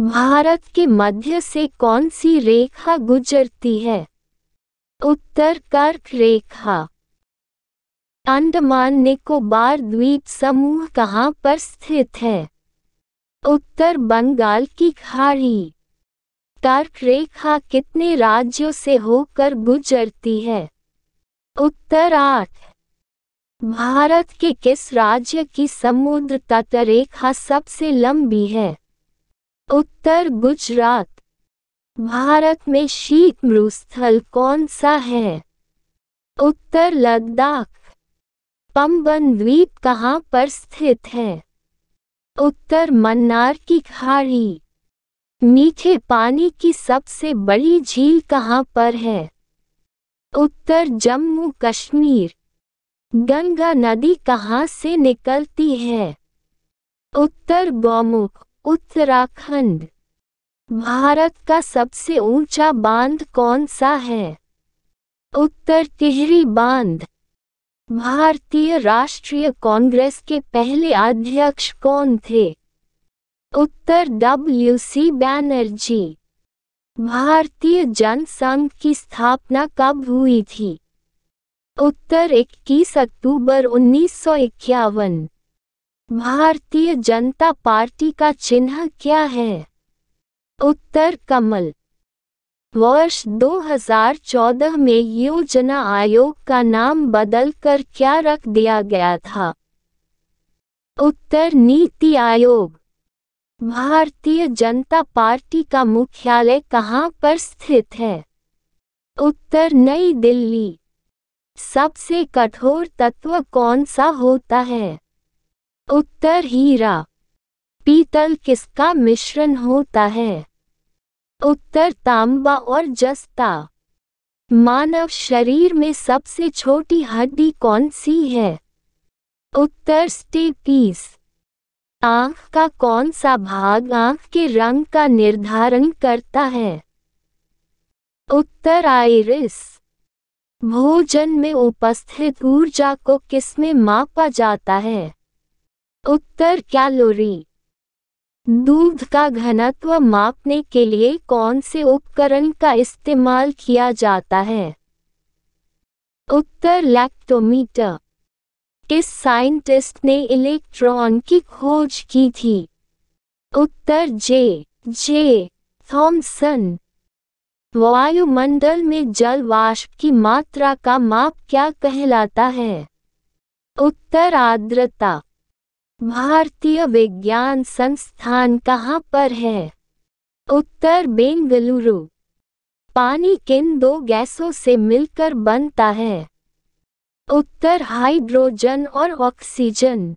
भारत के मध्य से कौन सी रेखा गुजरती है उत्तर कर्क रेखा अंडमान निकोबार द्वीप समूह कहाँ पर स्थित है उत्तर बंगाल की खाड़ी कर्क रेखा कितने राज्यों से होकर गुजरती है उत्तर आठ भारत के किस राज्य की समुद्र तट रेखा सबसे लंबी है उत्तर गुजरात भारत में शीत मरुस्थल कौन सा है उत्तर लद्दाख पंबन द्वीप कहाँ पर स्थित है उत्तर मन्नार की खाड़ी मीठे पानी की सबसे बड़ी झील कहाँ पर है उत्तर जम्मू कश्मीर गंगा नदी कहाँ से निकलती है उत्तर गोमुख उत्तराखंड भारत का सबसे ऊंचा बांध कौन सा है उत्तर टिहरी बांध भारतीय राष्ट्रीय कांग्रेस के पहले अध्यक्ष कौन थे उत्तर डब्ल्यू सी बैनर्जी भारतीय जनसंघ की स्थापना कब हुई थी उत्तर 21 अक्टूबर उन्नीस भारतीय जनता पार्टी का चिन्ह क्या है उत्तर कमल वर्ष 2014 में योजना आयोग का नाम बदल कर क्या रख दिया गया था उत्तर नीति आयोग भारतीय जनता पार्टी का मुख्यालय कहाँ पर स्थित है उत्तर नई दिल्ली सबसे कठोर तत्व कौन सा होता है उत्तर हीरा पीतल किसका मिश्रण होता है उत्तर तांबा और जस्ता मानव शरीर में सबसे छोटी हड्डी कौन सी है उत्तर स्टेपीस आंख का कौन सा भाग आंख के रंग का निर्धारण करता है उत्तर आयरिस भोजन में उपस्थित ऊर्जा को किसमें मापा जाता है उत्तर कैलोरी दूध का घनत्व मापने के लिए कौन से उपकरण का इस्तेमाल किया जाता है उत्तर लैक्टोमीटर किस साइंटिस्ट ने इलेक्ट्रॉन की खोज की थी उत्तर जे जे थॉमसन वायुमंडल में जल वाष्प की मात्रा का माप क्या कहलाता है उत्तर आर्द्रता भारतीय विज्ञान संस्थान कहाँ पर है उत्तर बेंगलुरु पानी किन दो गैसों से मिलकर बनता है उत्तर हाइड्रोजन और ऑक्सीजन